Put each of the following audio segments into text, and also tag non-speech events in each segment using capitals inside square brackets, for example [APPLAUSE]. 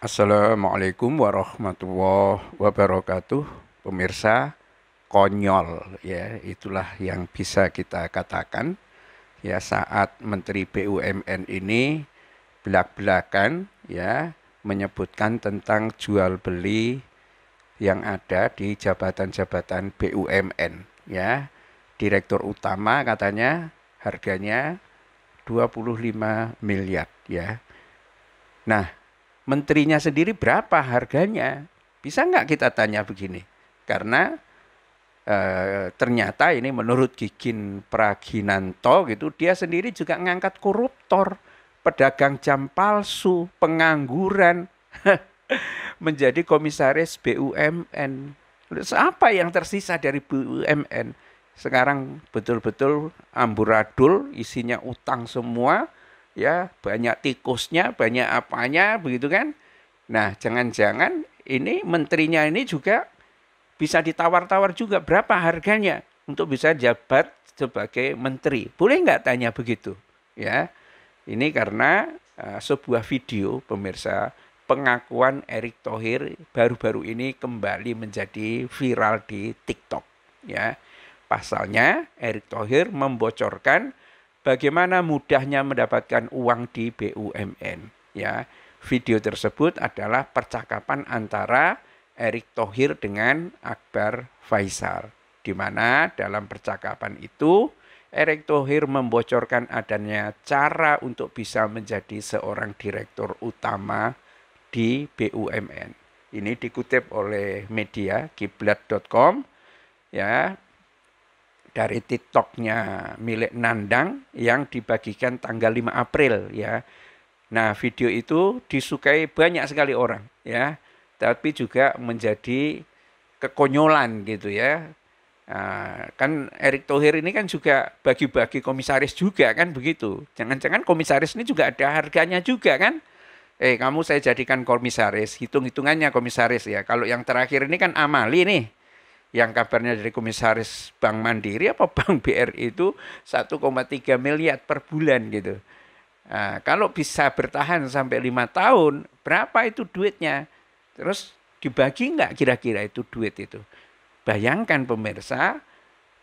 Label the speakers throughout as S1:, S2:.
S1: Assalamualaikum warahmatullahi wabarakatuh, pemirsa konyol ya itulah yang bisa kita katakan ya saat Menteri BUMN ini belak-belakan ya menyebutkan tentang jual beli yang ada di jabatan-jabatan BUMN ya direktur utama katanya harganya 25 miliar ya nah menterinya sendiri berapa harganya? Bisa nggak kita tanya begini? Karena e, ternyata ini menurut Gigin Praginanto gitu, dia sendiri juga ngangkat koruptor, pedagang jam palsu, pengangguran, [LAUGHS] menjadi komisaris BUMN. apa yang tersisa dari BUMN? Sekarang betul-betul amburadul, isinya utang semua, ya banyak tikusnya, banyak apanya begitu kan. Nah, jangan-jangan ini menterinya ini juga bisa ditawar-tawar juga berapa harganya untuk bisa jabat sebagai menteri. Boleh nggak tanya begitu? Ya, ini karena uh, sebuah video pemirsa pengakuan Erick Thohir baru-baru ini kembali menjadi viral di TikTok. Ya, pasalnya Erick Thohir membocorkan bagaimana mudahnya mendapatkan uang di BUMN ya. Video tersebut adalah percakapan antara Erick Thohir dengan Akbar Faisal di mana dalam percakapan itu Erick Thohir membocorkan adanya cara untuk bisa menjadi seorang direktur utama di BUMN. Ini dikutip oleh media kiblat.com ya dari TikToknya milik Nandang yang dibagikan tanggal 5 April ya. Nah video itu disukai banyak sekali orang ya, tapi juga menjadi kekonyolan gitu ya. Nah, kan Erick Thohir ini kan juga bagi-bagi komisaris juga kan begitu. Jangan-jangan komisaris ini juga ada harganya juga kan? Eh kamu saya jadikan komisaris, hitung-hitungannya komisaris ya. Kalau yang terakhir ini kan Amali nih yang kabarnya dari komisaris Bank Mandiri apa [LAUGHS] Bank BRI itu 1,3 miliar per bulan gitu. Nah, kalau bisa bertahan sampai lima tahun, berapa itu duitnya? Terus dibagi nggak kira-kira itu duit itu? Bayangkan pemirsa,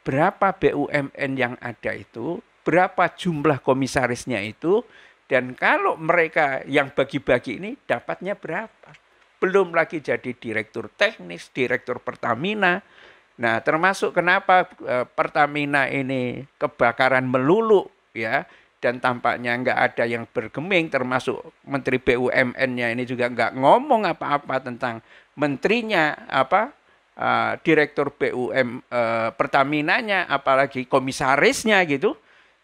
S1: berapa BUMN yang ada itu, berapa jumlah komisarisnya itu, dan kalau mereka yang bagi-bagi ini dapatnya berapa? belum lagi jadi direktur teknis, direktur Pertamina. Nah, termasuk kenapa e, Pertamina ini kebakaran melulu ya dan tampaknya nggak ada yang bergeming termasuk Menteri BUMN-nya ini juga nggak ngomong apa-apa tentang menterinya apa uh, direktur BUM uh, e, Pertamina-nya apalagi komisarisnya gitu.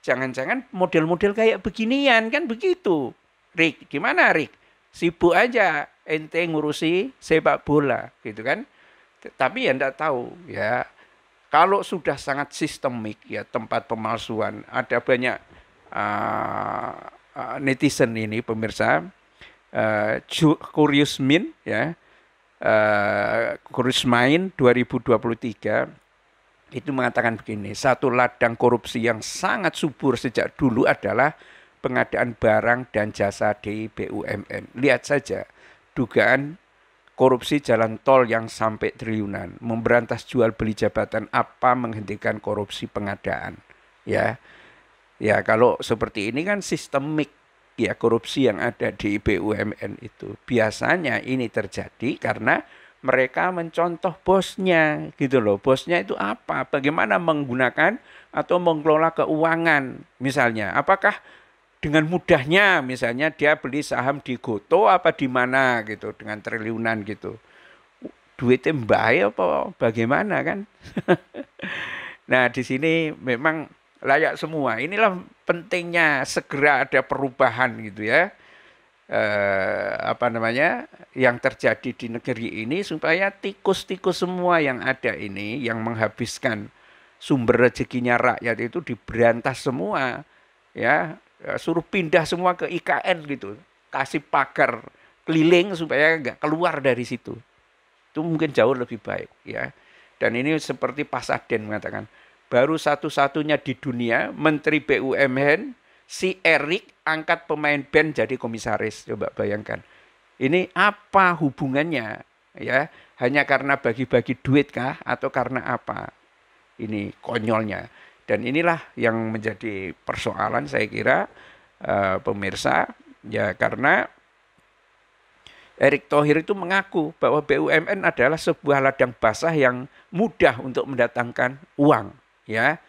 S1: Jangan-jangan model-model kayak beginian kan begitu. Rick gimana Rick Sibuk aja ente ngurusi sepak bola gitu kan tapi ya ndak tahu ya kalau sudah sangat sistemik ya tempat pemalsuan ada banyak uh, uh, netizen ini pemirsa uh, eh, Curious Min ya uh, Curious Mind 2023 ya, eh, itu mengatakan begini, satu ladang korupsi yang sangat subur sejak dulu adalah pengadaan barang dan jasa di BUMN. Lihat saja, dugaan korupsi jalan tol yang sampai triliunan, memberantas jual beli jabatan apa menghentikan korupsi pengadaan, ya. Ya, kalau seperti ini kan sistemik ya korupsi yang ada di BUMN itu. Biasanya ini terjadi karena mereka mencontoh bosnya gitu loh. Bosnya itu apa? Bagaimana menggunakan atau mengelola keuangan misalnya. Apakah dengan mudahnya misalnya dia beli saham di Goto apa di mana gitu dengan triliunan gitu. Duitnya mbae apa bagaimana kan? [LAUGHS] nah, di sini memang layak semua. Inilah pentingnya segera ada perubahan gitu ya. Eh, apa namanya yang terjadi di negeri ini supaya tikus-tikus semua yang ada ini yang menghabiskan sumber rezekinya rakyat itu diberantas semua ya Eh, suruh pindah semua ke IKN gitu kasih pagar keliling supaya nggak keluar dari situ itu mungkin jauh lebih baik ya dan ini seperti Pak Pasaden mengatakan baru satu-satunya di dunia Menteri BUMN si Erik angkat pemain band jadi komisaris coba bayangkan ini apa hubungannya ya hanya karena bagi-bagi duit kah atau karena apa ini konyolnya dan inilah yang menjadi persoalan saya kira uh, pemirsa ya karena Erick Thohir itu mengaku bahwa BUMN adalah sebuah ladang basah yang mudah untuk mendatangkan uang ya.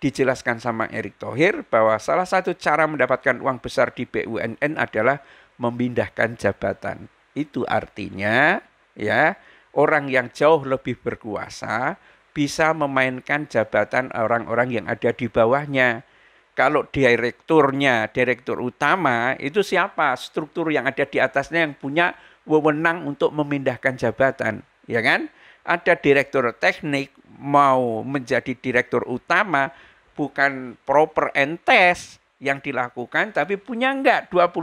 S1: Dijelaskan sama Erick Thohir bahwa salah satu cara mendapatkan uang besar di BUMN adalah memindahkan jabatan. Itu artinya ya, orang yang jauh lebih berkuasa bisa memainkan jabatan orang-orang yang ada di bawahnya. Kalau direkturnya, direktur utama itu siapa? Struktur yang ada di atasnya yang punya wewenang untuk memindahkan jabatan, ya kan? Ada direktur teknik mau menjadi direktur utama bukan proper and test yang dilakukan tapi punya enggak 25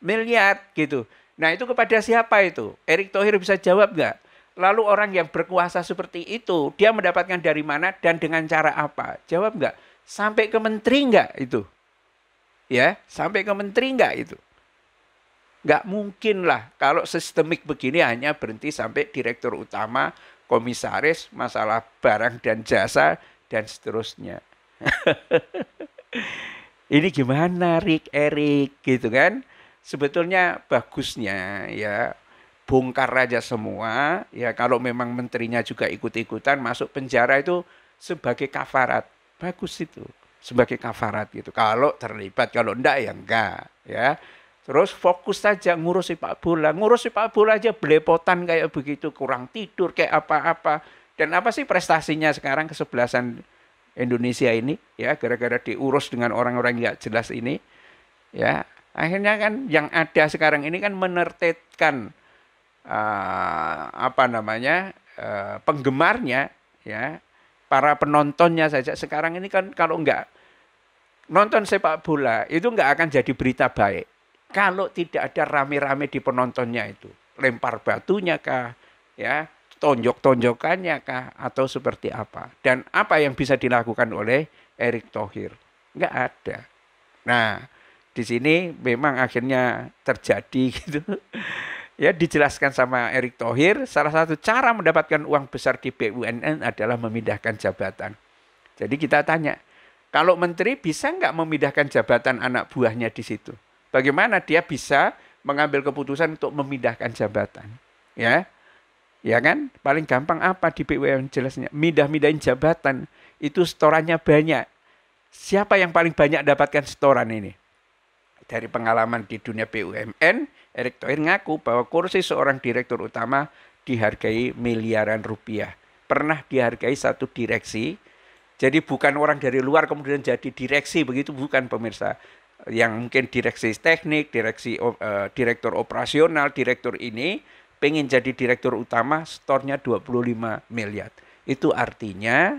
S1: miliar gitu. Nah, itu kepada siapa itu? Erick Thohir bisa jawab enggak? Lalu orang yang berkuasa seperti itu, dia mendapatkan dari mana dan dengan cara apa? Jawab enggak? Sampai ke menteri enggak itu? Ya, sampai ke menteri enggak itu? Enggak mungkin lah kalau sistemik begini hanya berhenti sampai direktur utama, komisaris, masalah barang dan jasa, dan seterusnya. [LAUGHS] Ini gimana Rick Eric, gitu kan? Sebetulnya bagusnya ya bongkar aja semua. Ya kalau memang menterinya juga ikut-ikutan masuk penjara itu sebagai kafarat. Bagus itu. Sebagai kafarat gitu. Kalau terlibat, kalau enggak ya enggak, ya. Terus fokus saja ngurus si Pak bola. Ngurus si Pak bola aja belepotan kayak begitu, kurang tidur kayak apa-apa. Dan apa sih prestasinya sekarang kesebelasan Indonesia ini ya gara-gara diurus dengan orang-orang yang jelas ini ya akhirnya kan yang ada sekarang ini kan menertetkan uh, apa namanya uh, penggemarnya ya para penontonnya saja sekarang ini kan kalau enggak nonton sepak bola itu enggak akan jadi berita baik kalau tidak ada rame-rame di penontonnya itu lempar batunya kah ya tonjok-tonjokannya kah atau seperti apa dan apa yang bisa dilakukan oleh Erick Thohir enggak ada nah di sini memang akhirnya terjadi [LAUGHS] gitu ya dijelaskan sama Erick Thohir, salah satu cara mendapatkan uang besar di BUMN adalah memindahkan jabatan. Jadi kita tanya, kalau menteri bisa nggak memindahkan jabatan anak buahnya di situ? Bagaimana dia bisa mengambil keputusan untuk memindahkan jabatan? Ya, ya kan? Paling gampang apa di BUMN jelasnya? Mindah-mindahin jabatan itu setorannya banyak. Siapa yang paling banyak dapatkan setoran ini? Dari pengalaman di dunia BUMN, Erick Thohir ngaku bahwa kursi seorang direktur utama dihargai miliaran rupiah. Pernah dihargai satu direksi. Jadi bukan orang dari luar kemudian jadi direksi begitu bukan pemirsa. Yang mungkin direksi teknik, direksi uh, direktur operasional, direktur ini pengen jadi direktur utama stornya 25 miliar. Itu artinya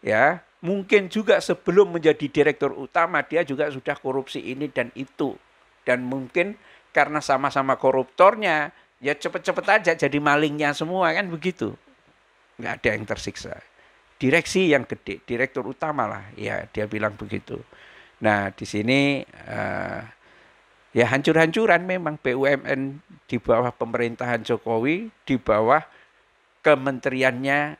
S1: ya mungkin juga sebelum menjadi direktur utama dia juga sudah korupsi ini dan itu dan mungkin karena sama-sama koruptornya, ya cepet-cepet aja jadi malingnya semua kan begitu. Nggak ada yang tersiksa. Direksi yang gede, direktur utama lah, ya dia bilang begitu. Nah di sini uh, ya hancur-hancuran memang BUMN di bawah pemerintahan Jokowi, di bawah kementeriannya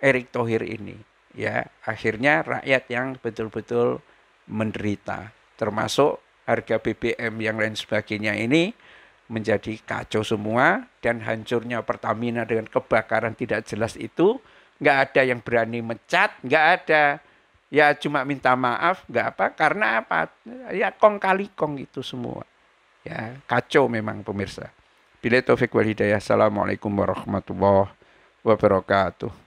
S1: Erick Thohir ini. Ya akhirnya rakyat yang betul-betul menderita, termasuk harga BBM yang lain sebagainya ini menjadi kacau semua dan hancurnya Pertamina dengan kebakaran tidak jelas itu nggak ada yang berani mecat nggak ada ya cuma minta maaf nggak apa karena apa ya kong kali kong itu semua ya kacau memang pemirsa bila taufik wal assalamualaikum warahmatullah wabarakatuh